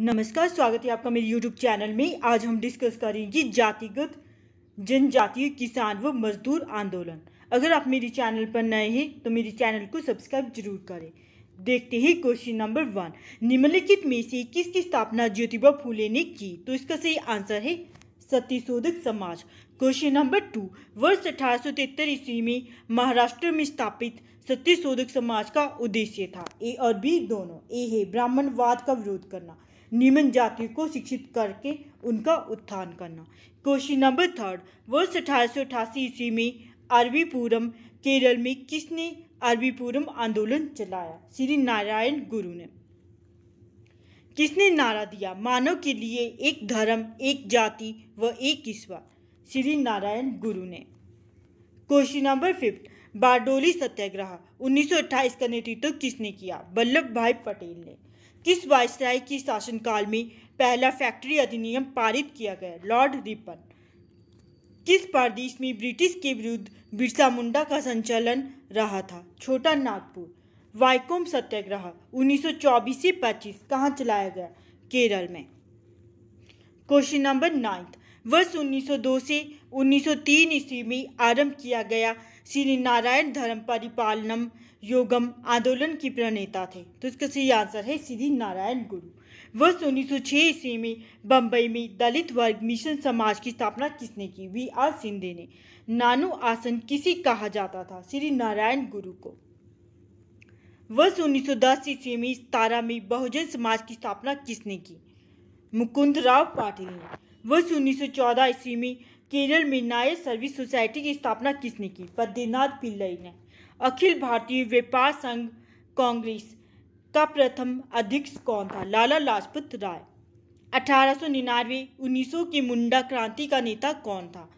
नमस्कार स्वागत है आपका मेरे यूट्यूब चैनल में आज हम डिस्कस करेंगे जातिगत जनजातीय किसान व मजदूर आंदोलन अगर आप मेरे चैनल पर नए हैं तो मेरे चैनल को सब्सक्राइब जरूर करें देखते हैं क्वेश्चन नंबर वन निम्नलिखित में से किसकी स्थापना ज्योतिबा फूले ने की तो इसका सही आंसर है सतीशोधक समाज क्वेश्चन नंबर टू वर्ष अठारह सौ तिहत्तर ईस्वी में महाराष्ट्र में स्थापित सत्यशोधक समाज का उद्देश्य था ए और बी दोनों ए है ब्राह्मणवाद का विरोध करना निम्न जाति को शिक्षित करके उनका उत्थान करना क्वेश्चन नंबर थर्ड वर्ष अठारह ईस्वी में अरबीपुरम केरल में किसने अरबीपुरम आंदोलन चलाया श्री नारायण गुरु ने किसने नारा दिया मानव के लिए एक धर्म एक जाति व एक ईश्वर श्री नारायण गुरु ने question number fifth Bardoli Satyagraha 1928 का नेतृत्व किसने किया वल्लभ भाई पटेल ने किस वायसराय के शासनकाल में पहला फैक्ट्री अधिनियम पारित किया गया लॉर्ड रिपन किस प्रदेश में ब्रिटिश के विरुद्ध बिरसा मुंडा का संचालन रहा था छोटा नागपुर वाइकोम सत्याग्रह 1924 से 25 कहाँ चलाया गया केरल में क्वेश्चन नंबर नाइन्थ वर्ष 1902 से 1903 ईस्वी में आरंभ किया गया श्री नारायण धर्म परिपालनम योगम आंदोलन की प्रणेता थे तो इसका सही आंसर है श्री नारायण गुरु वर्ष 1906 सौ ईस्वी में बम्बई में दलित वर्ग मिशन समाज की स्थापना किसने की वी आर सिंधे ने नानू आसन किसी कहा जाता था श्री नारायण गुरु को वर्ष 1910 सौ ईस्वी में तारा में बहुजन समाज की स्थापना किसने की मुकुंद राव पाटिल ने वर्ष 1914 सौ ईस्वी में केरल में नायर सर्विस सोसाइटी की स्थापना किसने की बद्रीनाथ पिल्लई ने अखिल भारतीय व्यापार संघ कांग्रेस का प्रथम अध्यक्ष कौन था लाला लाजपत राय अठारह सौ निन्यानवे उन्नीस सौ की मुंडा क्रांति का नेता कौन था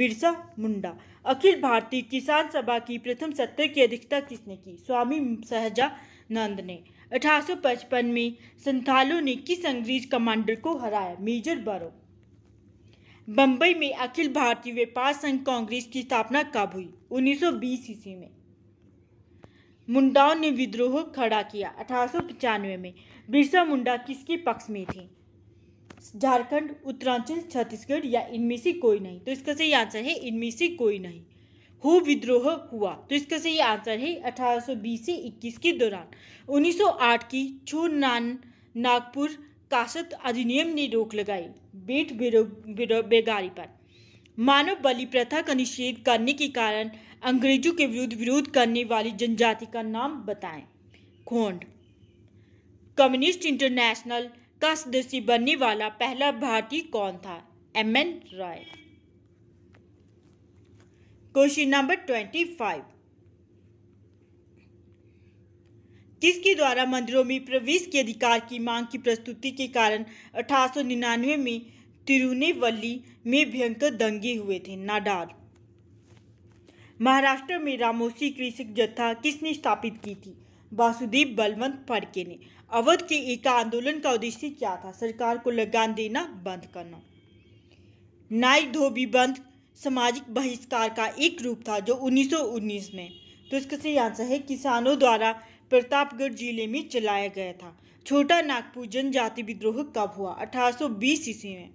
बिरसा मुंडा अखिल भारतीय किसान सभा की प्रथम सत्र की अध्यक्षता किसने की स्वामी सहजानंद ने अठारह सौ पचपन में संथालों ने किस अंग्रेज कमांडर को हराया मेजर बरो बंबई में अखिल भारतीय व्यापार संघ कांग्रेस की स्थापना कब हुई 1920 सौ ईस्वी में मुंडाओं ने विद्रोह खड़ा किया अठारह में बिरसा मुंडा किसके पक्ष में थे झारखंड उत्तरांचल छत्तीसगढ़ या इनमें से कोई नहीं तो इसका सही आंसर है इनमें से कोई नहीं हो विद्रोह हुआ तो इसका सही आंसर है 1820 से 21 के दौरान 1908 की छू नान नागपुर काशत अधिनियम ने रोक लगाई बेट बेगारी पर मानव बलि प्रथा का निषेध करने के कारण अंग्रेजों के विरुद्ध विरोध करने वाली जनजाति का नाम बताएं खोंड कम्युनिस्ट इंटरनेशनल का सदस्य बनने वाला पहला भारतीय कौन था M N Roy question number twenty five जिसके द्वारा मंदिरों में प्रवेश के अधिकार की मांग की प्रस्तुति के कारण अठारह में तिरुनेवली में भयंकर दंगे हुए थे नाडार महाराष्ट्र में रामोसी कृषक जत्था किसने स्थापित की थी वासुदेव बलवंत फड़के ने अवध के एका आंदोलन का उद्देश्य क्या था सरकार को लगान देना बंद करना नाई धोबी बंद सामाजिक बहिष्कार का एक रूप था जो 1919 में तो इसका सही आंसर है किसानों द्वारा प्रतापगढ़ जिले में चलाया गया था छोटा नागपुर जनजाति विद्रोह कब हुआ 1820 ईस्वी में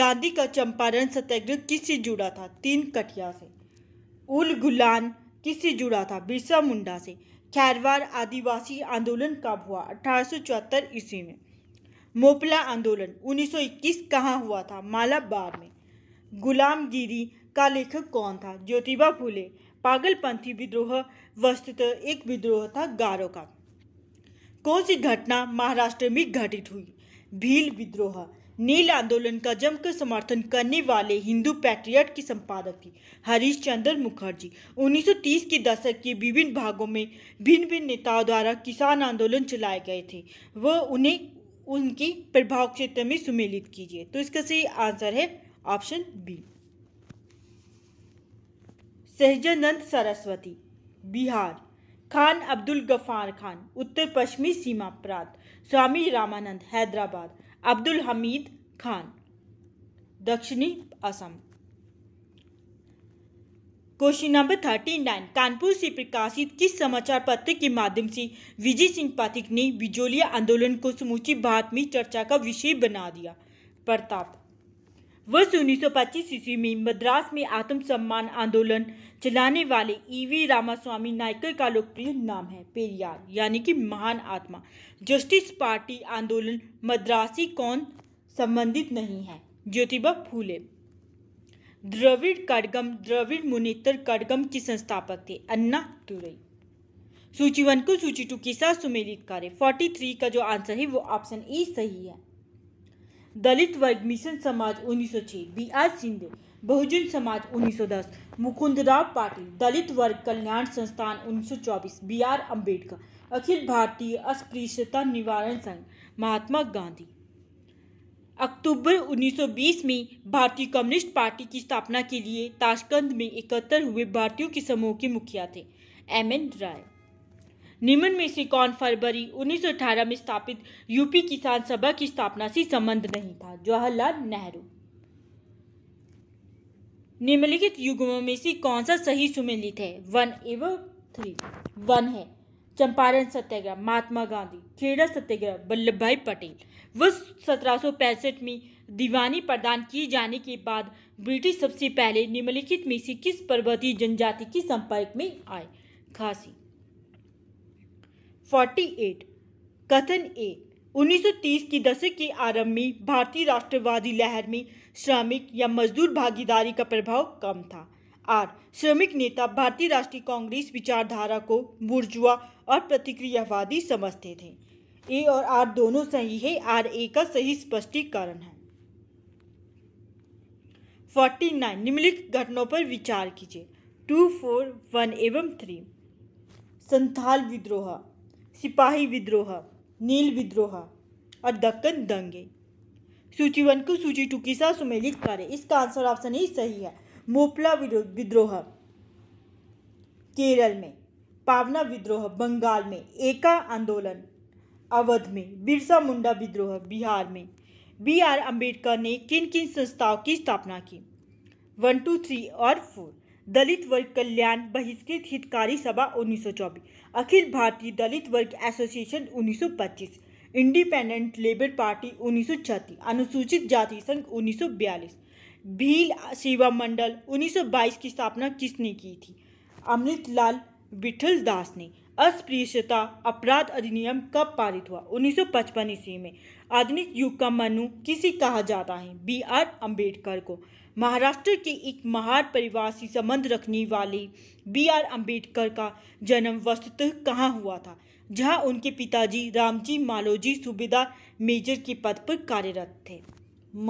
गांधी का चंपारण सत्याग्रह किससे जुड़ा था तीन कटिया से उल गुलान किससे जुड़ा था बिरसा मुंडा से खैरवार आदिवासी आंदोलन कब हुआ अठारह ईस्वी में मोपला आंदोलन 1921 कहाँ हुआ था मालाबार में गुलामगिरी का लेखक कौन था ज्योतिबा फूले पागलपंथी विद्रोह वस्तुतः एक विद्रोह था गारो का कौन सी घटना महाराष्ट्र में घटित हुई भील विद्रोह नील आंदोलन का जमकर समर्थन करने वाले हिंदू पैट्रियट की संपादक थी हरीश चंद्र मुखर्जी 1930 के दशक के विभिन्न भागों में भिन्न भिन्न नेताओं द्वारा किसान आंदोलन चलाए गए थे वह उन्हें उनकी प्रभाव क्षेत्र में सुमेलित कीजिए तो इसका सही आंसर है ऑप्शन बी सहजानंद सरस्वती बिहार खान अब्दुल गफ़ार खान उत्तर पश्चिमी सीमा प्रांत स्वामी रामानंद हैदराबाद अब्दुल हमीद खान दक्षिणी Assam question number thirty nine Kanpur से प्रकाशित किस समाचार पत्र के माध्यम से विजय सिंह पाठक ने बिजोलिया आंदोलन को समूची भारत में चर्चा का विषय बना दिया प्रताप वर्ष उन्नीस सौ पच्चीस ईस्वी में मद्रास में आत्म सम्मान आंदोलन चलाने वाले ईवी e रामास्वामी नायकर का लोकप्रिय नाम है पेरियार यानी कि महान आत्मा जस्टिस पार्टी आंदोलन मद्रासी कौन संबंधित नहीं है ज्योतिबा फूले द्रविड़ कड़गम द्रविड़ मुनेतर कड़गम के संस्थापक थे अन्ना तुरई सूची वन को सूची टू के साथ सुमेलित करें फोर्टी थ्री का जो आंसर है वो ऑप्शन ई सही है दलित वर्ग मिशन समाज 1906 आर सिंधे बहुजन समाज 1910 मुकुंदराव पाटिल दलित वर्ग कल्याण संस्थान 1924 आर अंबेडकर अखिल भारतीय अस्पृश्यता निवारण संघ महात्मा गांधी अक्टूबर 1920 में भारतीय कम्युनिस्ट पार्टी की स्थापना के लिए ताशकंद में एकत्र हुए भारतीयों के समूह के मुखिया थे एम एन राय निम्न में से कौन फरवरी 1918 में स्थापित यूपी किसान सभा की स्थापना से संबंध नहीं था जवाहरलाल नेहरू निम्नलिखित युगमों में से कौन सा सही सुमेलित है वन एवं थ्री वन है चंपारण सत्याग्रह महात्मा गांधी खेड़ा सत्याग्रह वल्लभ भाई पटेल वर्ष सत्रह में दीवानी प्रदान किए जाने के बाद ब्रिटिश सबसे पहले निम्नलिखित में से किस पर्वतीय जनजाति के संपर्क में आए खासी 48 कथन ए 1930 की दशक के आरंभ में भारतीय राष्ट्रवादी लहर में श्रमिक या मजदूर भागीदारी का प्रभाव कम था आर श्रमिक नेता भारतीय राष्ट्रीय कांग्रेस विचारधारा को बुर्जुआ और प्रतिक्रियावादी समझते थे ए और आर दोनों सही है आर ए का सही स्पष्टीकरण है 49 निम्नलिखित घटनाओं पर विचार कीजिए टू फोर वन एवं थ्री संथाल विद्रोह सिपाही विद्रोह नील विद्रोह और दक्कन दंगे सूची वन को सूची टू की सा सुमेलित करें इसका आंसर ऑप्शन ही सही है मोपला विद्रोह केरल में पावना विद्रोह बंगाल में एका आंदोलन अवध में बिरसा मुंडा विद्रोह बिहार में बी आर अम्बेडकर ने किन किन संस्थाओं की स्थापना की वन टू थ्री और फोर दलित वर्ग कल्याण बहिष्कृत हितकारी सभा 1924 अखिल भारतीय दलित वर्ग एसोसिएशन 1925 इंडिपेंडेंट लेबर पार्टी उन्नीस अनुसूचित जाति संघ 1942 भील सेवा मंडल 1922 की स्थापना किसने की थी अमृतलाल विठल दास ने अस्पृश्यता अपराध अधिनियम कब पारित हुआ 1955 ईस्वी में आधुनिक युग का मनु किसी कहा जाता है बी आर अम्बेडकर को महाराष्ट्र के एक महार परिवार से संबंध रखने वाले बी आर अम्बेडकर का जन्म वस्तुतः कहाँ हुआ था जहाँ उनके पिताजी रामजी मालोजी सूबेदार मेजर के पद पर कार्यरत थे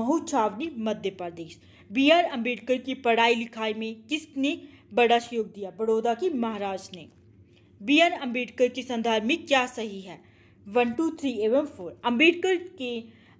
महू छावनी मध्य प्रदेश बी आर अम्बेडकर की पढ़ाई लिखाई में किसने बड़ा सहयोग दिया बड़ौदा की महाराज ने बी आर अम्बेडकर के संदर्भ में क्या सही है वन टू थ्री एवं फोर अम्बेडकर के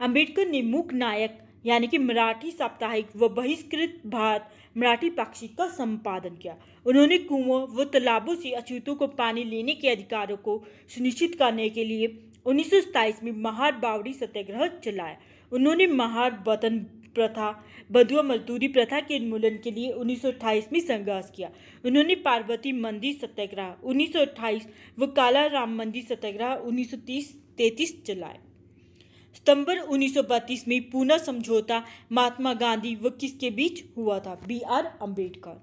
अम्बेडकर ने मुख नायक यानी कि मराठी साप्ताहिक व बहिष्कृत भारत मराठी पाक्षिक का संपादन किया उन्होंने कुओं व तालाबों से अछूतों को पानी लेने के अधिकारों को सुनिश्चित करने के लिए उन्नीस में महार बावड़ी सत्याग्रह चलाया उन्होंने महार वतन प्रथा बधुआ मजदूरी प्रथा के उन्मूलन के लिए 1928 में संघर्ष किया उन्होंने पार्वती मंदिर सत्याग्रह 1928 व काला राम मंदिर सत्याग्रह 1930 33 चलाए सितंबर 1932 में पूना समझौता महात्मा गांधी व किसके बीच हुआ था B R Ambedkar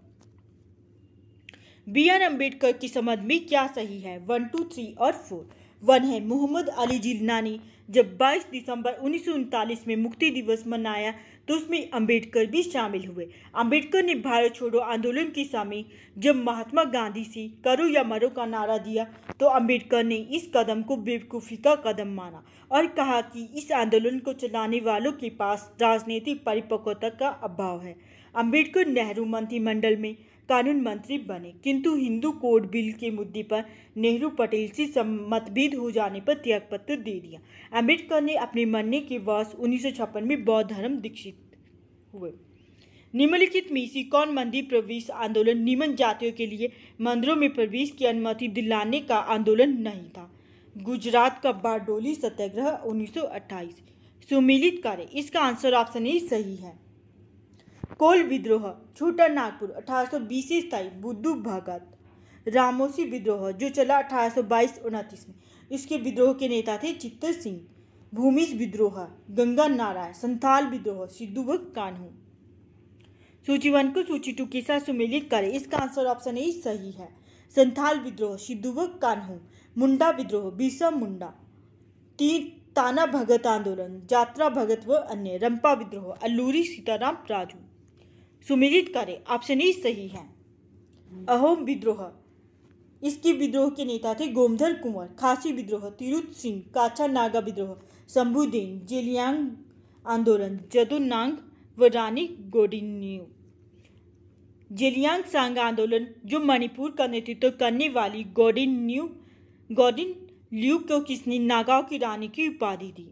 B R Ambedkar के संबंध में क्या सही है वन टू थ्री और फोर वन है मोहम्मद अली जिलनानी जब 22 दिसंबर उन्नीस में मुक्ति दिवस मनाया तो उसमें अंबेडकर भी शामिल हुए अंबेडकर ने भारत छोड़ो आंदोलन की समय जब महात्मा गांधी से करो या मरो का नारा दिया तो अंबेडकर ने इस कदम को बेवकूफ़ी का कदम माना और कहा कि इस आंदोलन को चलाने वालों के पास राजनीतिक परिपक्वता का अभाव है अम्बेडकर नेहरू मंत्रिमंडल में कानून मंत्री बने किंतु हिंदू कोड बिल के मुद्दे पर नेहरू पटेल से मतभेद हो जाने पर त्यागपत्र दे दिया अम्बेडकर ने अपने मरने के वर्ष उन्नीस में बौद्ध धर्म दीक्षित हुए निम्नलिखित में से कौन मंदिर प्रवेश आंदोलन निम्न जातियों के लिए मंदिरों में प्रवेश की अनुमति दिलाने का आंदोलन नहीं था गुजरात का बारडोली सत्याग्रह 1928 सुमिलित करें इसका आंसर ऑप्शन ए सही है कोल विद्रोह छोटा नागपुर अठारह सौ बीस स्थायी बुद्धू भगत रामोसी विद्रोह जो चला अठारह सौ बाईस उनतीस में इसके विद्रोह के नेता थे चित्तर सिंह भूमिज विद्रोह गंगा नारायण संथाल विद्रोह सिद्धू व कानू सूची वन को सूची टू के साथ सुमेलित करें इसका आंसर ऑप्शन ए सही है संथाल विद्रोह सिद्धू व कानू मुंडा विद्रोह बीसा मुंडा तीन ताना भगत आंदोलन यात्रा भगत व अन्य रंपा विद्रोह अल्लूरी सीताराम राजू सुमेलित करें ऑप्शन ई सही है अहोम विद्रोह इसके विद्रोह के नेता थे गोमधर कुंवर खासी विद्रोह तिरुत सिंह काछा नागा विद्रोह शंभुदेन जेलियांग आंदोलन जदुनांग व रानी गोडिन्यू जेलियांग सांग आंदोलन जो मणिपुर का नेतृत्व करने वाली गोडिन न्यू गोडिन ल्यू को किसने नागाओं की रानी की उपाधि दी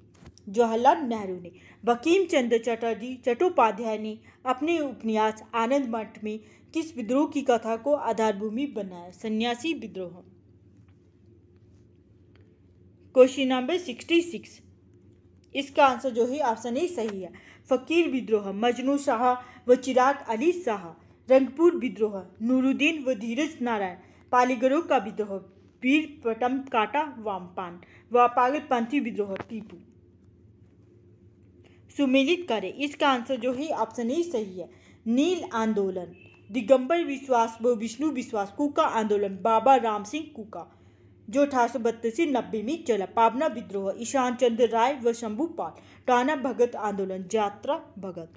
जवाहरलाल नेहरू ने बकीम चंद्र चटर्जी चट्टोपाध्याय ने अपने उपन्यास आनंद मठ में किस विद्रोह की कथा को आधारभूमि बनाया सन्यासी विद्रोह क्वेश्चन नंबर सिक्सटी सिक्स इसका आंसर जो है ऑप्शन ए सही है फ़कीर विद्रोह मजनू शाह व चिराग अली शाह रंगपुर विद्रोह नूरुद्दीन व धीरज नारायण पालीगरों का विद्रोह वीर पटम काटा वामपान व पागल पंथी विद्रोह टीपू सुमेलित करें इसका आंसर जो है ऑप्शन ए सही है नील आंदोलन दिगंबर विश्वास व विष्णु विश्वास कुका आंदोलन बाबा राम सिंह कुका जो अठारह सौ बत्तीस नब्बे में चला पावना विद्रोह ईशान चंद्र राय व शंभू पाल टाना भगत आंदोलन यात्रा भगत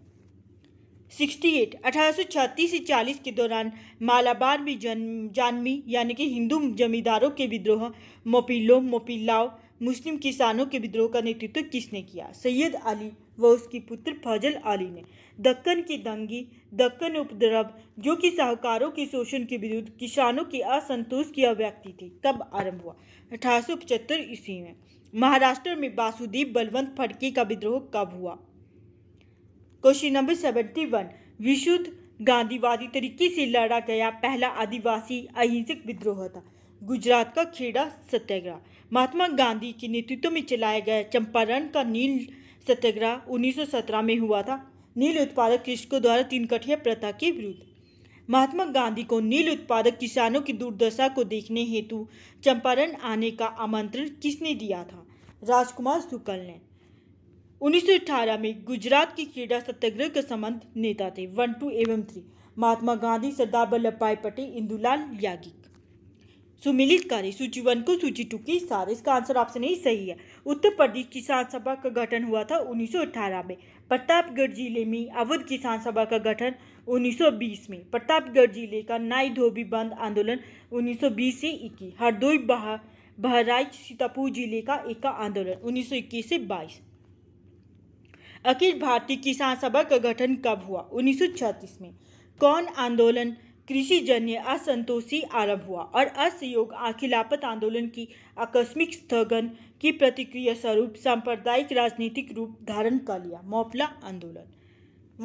68 1836 से 40 के दौरान मालाबार में जन जानवी यानी कि हिंदू जमींदारों के विद्रोह मोपिलो मोपिलाओ मुस्लिम किसानों के विद्रोह का नेतृत्व किसने किया सैयद अली व उसकी पुत्र फजल अली ने दक्कन की दंगी दक्कन उपद्रव जो कि साहूकारों के शोषण के विरुद्ध किसानों की असंतोष की अभ्यक्ति थी तब आरंभ हुआ अठारह ईस्वी में महाराष्ट्र में वासुदेव बलवंत फड़के का विद्रोह कब हुआ क्वेश्चन नंबर सेवेंटी वन विशुद्ध गांधीवादी तरीके से लड़ा गया पहला आदिवासी अहिंसक विद्रोह था गुजरात का खेड़ा सत्याग्रह महात्मा गांधी के नेतृत्व में चलाया गया चंपारण का नील सत्याग्रह 1917 में हुआ था नील उत्पादक कृषकों द्वारा तीन कठिया प्रथा के विरुद्ध महात्मा गांधी को नील उत्पादक किसानों की दुर्दशा को देखने हेतु चंपारण आने का आमंत्रण किसने दिया था राजकुमार शुक्ल ने 1918 में गुजरात के क्रीडा सत्याग्रह के संबंध नेता थे वन टू एवं थ्री महात्मा गांधी सरदार वल्लभ भाई पटेल इंदुलाल यागी सुमिलित करें सूची वन को सूची टू की सार इसका आंसर ऑप्शन ही सही है उत्तर प्रदेश किसान सभा का गठन हुआ था 1918 में प्रतापगढ़ जिले में अवध किसान सभा का गठन 1920 में प्रतापगढ़ जिले का नाई धोबी बंद आंदोलन उन्नीस से इक्कीस हरदोई बह बहराइच सीतापुर जिले का एका आंदोलन उन्नीस से बाईस अखिल भारतीय किसान सभा का गठन कब हुआ उन्नीस में कौन आंदोलन कृषिजन्य असंतोषी आरंभ हुआ और असहयोग अखिलापत आंदोलन की आकस्मिक स्थगन की प्रतिक्रिया स्वरूप सांप्रदायिक राजनीतिक रूप धारण कर लिया मोपला आंदोलन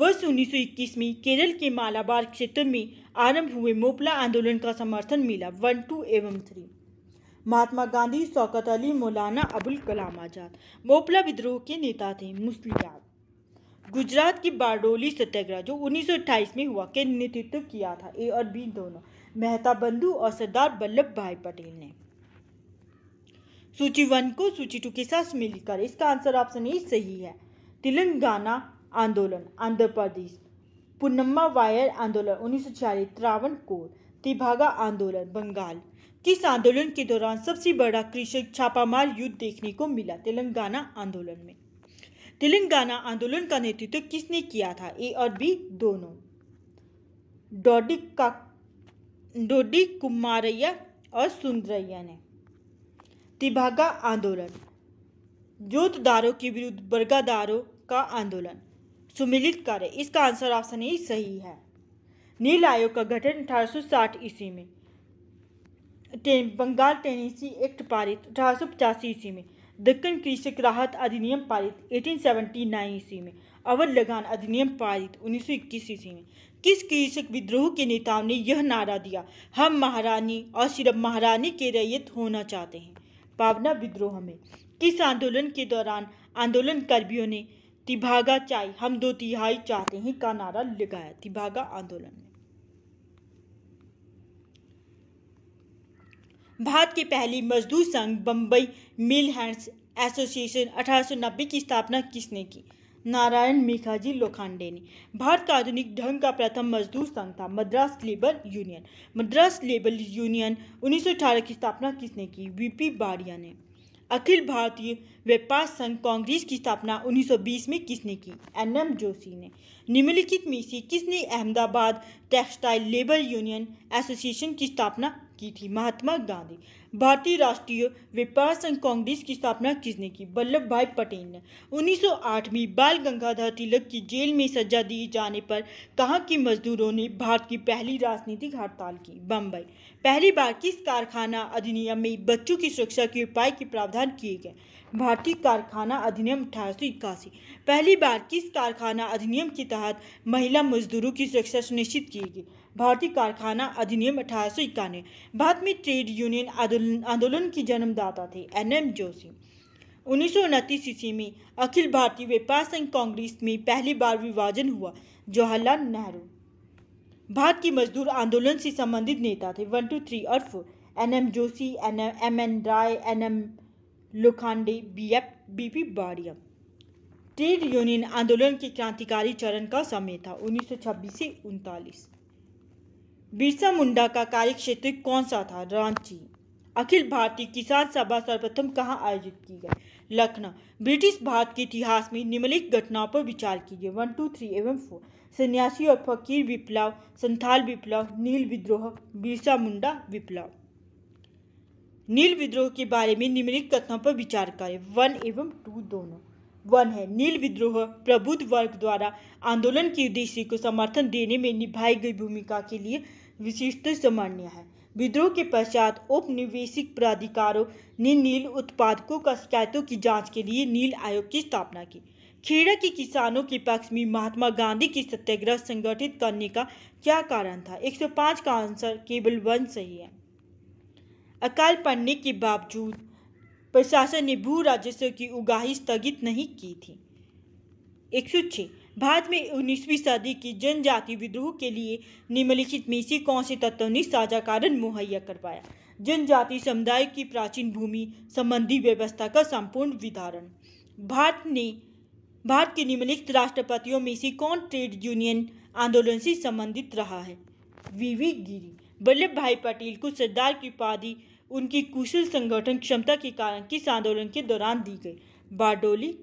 वर्ष 1921 में केरल के मालाबार क्षेत्र में आरंभ हुए मोपला आंदोलन का समर्थन मिला वन टू एवं थ्री महात्मा गांधी शौकत अली मौलाना अबुल कलाम आज़ाद मोपला विद्रोह के नेता थे मुस्लिम गुजरात की बारडोली सत्याग्रह जो उन्नीस में हुआ के नेतृत्व किया था ए और बी दोनों मेहता बंधु और सरदार वल्लभ भाई पटेल ने सूची वन को सूची टू के साथ मिलकर इसका आंसर ऑप्शन ए सही है तेलंगाना आंदोलन आंध्र प्रदेश पुनम्मा वायर आंदोलन उन्नीस सौ छियालीस कोर तिभागा आंदोलन बंगाल किस आंदोलन के दौरान सबसे बड़ा कृषक छापामार युद्ध देखने को मिला तेलंगाना आंदोलन में तेलंगाना आंदोलन का नेतृत्व किसने किया था ए और बी दोनों डोडी का डोडी कुमारैया और सुंदरैया ने तिभागा आंदोलन जोतदारों के विरुद्ध बर्गादारों का आंदोलन सुमिलित कार्य इसका आंसर ऑप्शन ए सही है नील आयोग का गठन अठारह साठ ईस्वी में बंगाल टेनिसी एक्ट पारित अठारह ईस्वी में दक्कन कृषक राहत अधिनियम पारित 1879 ईस्वी में अवर लगान अधिनियम पारित 1921 ईस्वी में किस कृषक विद्रोह के नेताओं ने यह नारा दिया हम महारानी और सिर्फ महारानी के रैयत होना चाहते हैं पावना विद्रोह में किस आंदोलन के दौरान आंदोलनकर्मियों ने तिभागा चाय हम दो तिहाई चाहते हैं का नारा लगाया तिभागा आंदोलन में भारत की पहली मजदूर संघ बम्बई मिल हैंड्स एसोसिएशन 1890 की स्थापना किसने की नारायण मीखाजी लोखंडे ने भारत का आधुनिक ढंग का प्रथम मजदूर संघ था Madras labour union Madras labour union 1918 की स्थापना किसने की वीपी बारिया ने अखिल भारतीय व्यापार संघ कांग्रेस की स्थापना 1920 में किसने की एन एम जोशी ने निम्नलिखित में से किसने Ahmedabad textile labour union association की स्थापना की थी महात्मा गांधी भारतीय राष्ट्रीय व्यापार संघ कांग्रेस की स्थापना किसने की वल्लभ भाई पटेल ने 1908 में बाल गंगाधर तिलक की जेल में सजा दिए जाने पर कहा कि मजदूरों ने भारत की पहली राजनीतिक हड़ताल की बम्बई पहली बार किस कारखाना अधिनियम में बच्चों की सुरक्षा के उपाय के प्रावधान किए गए भारतीय कारखाना अधिनियम अठारह पहली बार किस कारखाना अधिनियम के तहत महिला मजदूरों की सुरक्षा सुनिश्चित की गई भारतीय कारखाना अधिनियम अठारह सौ भारत में ट्रेड यूनियन आंदोलन की जन्मदाता थे एन एम जोशी उन्नीस ईस्वी में अखिल भारतीय व्यापार संघ कांग्रेस में पहली बार विभाजन हुआ जवाहरलाल नेहरू भारत के मजदूर आंदोलन से संबंधित नेता थे वन टू थ्री और four N M Joshi N M N Roy N M Lokhande B F B P Wadia trade union आंदोलन के क्रांतिकारी चरण का समय था 1926 से उनतालीस बिरसा मुंडा का कार्यक्षेत्र कौन सा था रांची अखिल भारतीय किसान सभा सर्वप्रथम कहाँ आयोजित की गई लखनऊ ब्रिटिश भारत के इतिहास में निम्नलिखित घटनाओं पर विचार कीजिए वन टू थ्री एवं फोर सन्यासी और फकीर विप्लव संथाल विप्लव नील विद्रोह बिरसा मुंडा विप्लव नील विद्रोह के बारे में निम्नलिखित कथनों पर विचार करें वन एवं टू दोनों वन है नील विद्रोह प्रबुद्ध वर्ग द्वारा आंदोलन के उद्देश्य को समर्थन देने में निभाई गई भूमिका के लिए विशिष्ट सामान्य है विद्रोह के पश्चात औपनिवेशिक प्राधिकारों ने नील उत्पादकों का शिकायतों की जांच के लिए नील आयोग की स्थापना की खेड़ा के किसानों के पक्ष में महात्मा गांधी की सत्याग्रह संगठित करने का क्या कारण था 105 का आंसर केवल वन सही है अकाल पड़ने के बावजूद प्रशासन ने भू राजस्व की उगाही स्थगित नहीं की थी एक सौ 106 भारत में उन्नीसवीं सदी की जनजाति विद्रोह के लिए निम्नलिखित में से कौन से तत्व ने साझा कारण मुहैया करवाया जनजाति समुदाय की प्राचीन भूमि संबंधी व्यवस्था का संपूर्ण विधारण भारत ने भारत के निम्नलिखित राष्ट्रपतियों में से कौन ट्रेड यूनियन आंदोलन से संबंधित रहा है वीवी गिरी वल्लभ भाई पटेल को सरदार की उपाधि उनकी कुशल संगठन क्षमता के कारण किस आंदोलन के दौरान दी गई बारडोली